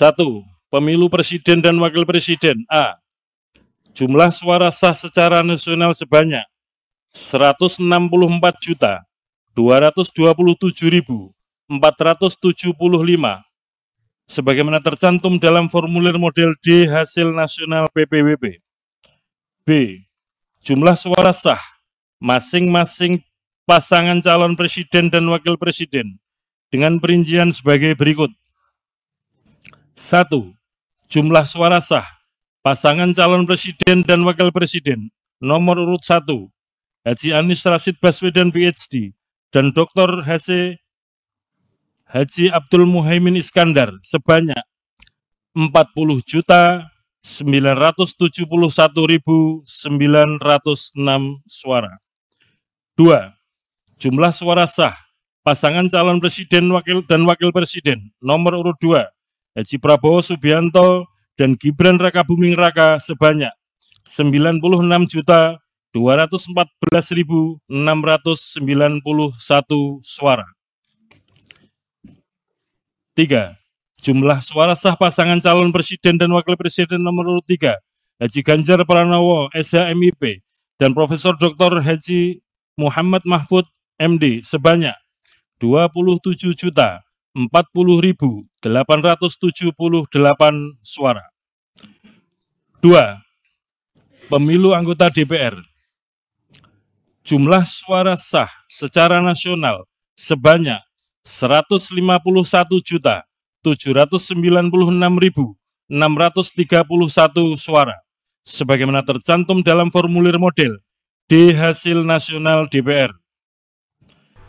Satu, pemilu presiden dan wakil presiden. A. Jumlah suara sah secara nasional sebanyak 164.227.475, sebagaimana tercantum dalam formulir model D hasil nasional PPWP. B. Jumlah suara sah masing-masing pasangan calon presiden dan wakil presiden dengan perincian sebagai berikut. 1. Jumlah suara sah pasangan calon presiden dan wakil presiden nomor urut 1 Haji Anis Rashid Baswedan PhD dan Dr. H.C. Haji Abdul Muhaimin Iskandar sebanyak 40 juta 971.906 suara. 2. Jumlah suara sah pasangan calon presiden wakil dan wakil presiden nomor urut 2 Haji Prabowo Subianto dan Gibran Raka Buming Raka sebanyak 96 juta 214.691 suara. 3. Jumlah suara sah pasangan calon presiden dan wakil presiden nomor urut 3 Haji Ganjar Pranowo SHMIP dan Profesor Dr. Haji Muhammad Mahfud MD sebanyak 27 juta 40.878 suara. 2. Pemilu anggota DPR. Jumlah suara sah secara nasional sebanyak 151.796.631 suara, sebagaimana tercantum dalam formulir model di hasil nasional DPR.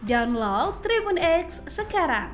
Download Tribun X sekarang